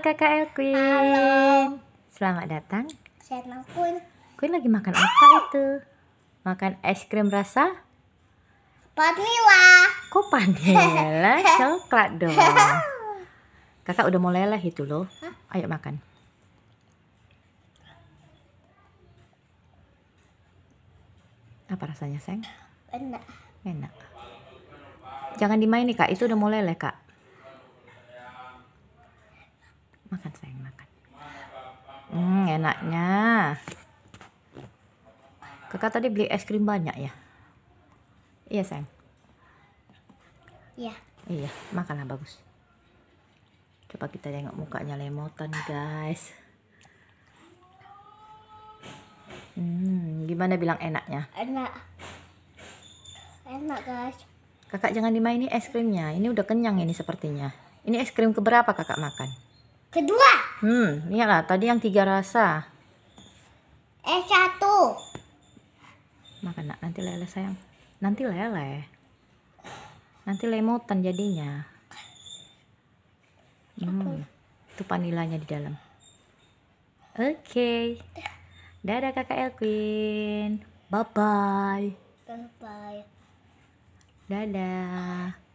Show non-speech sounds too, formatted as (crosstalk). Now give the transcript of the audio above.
kakak Elquin. Halo. Selamat datang. Senang Queen. Queen lagi makan apa itu? Makan es krim rasa? Vanilla. Kok vanilla? (laughs) Coklat dong. Kakak udah mau leleh itu loh. Ayo makan. Apa rasanya, Seng? Enak. Enak. Jangan nih, Kak. Itu udah mulai leleh, Kak. Makan sayang, makan. Hmm, enaknya. Kakak tadi beli es krim banyak ya? Iya, sayang. Iya. Iya, makanlah bagus. Coba kita tengok mukanya lemotan, guys. Hmm, gimana bilang enaknya? Enak. Enak, guys. Kakak jangan dimaini es krimnya. Ini udah kenyang ini sepertinya. Ini es krim keberapa kakak makan? Kedua. Hmm, iyalah tadi yang tiga rasa. Eh satu. Makan nak nanti lele sayang. Nanti lele. Nanti lemotan jadinya. Hmm, itu panilanya di dalam. Oke. Okay. Dadah kakak Elquin. Bye bye. Bye bye. Dadah.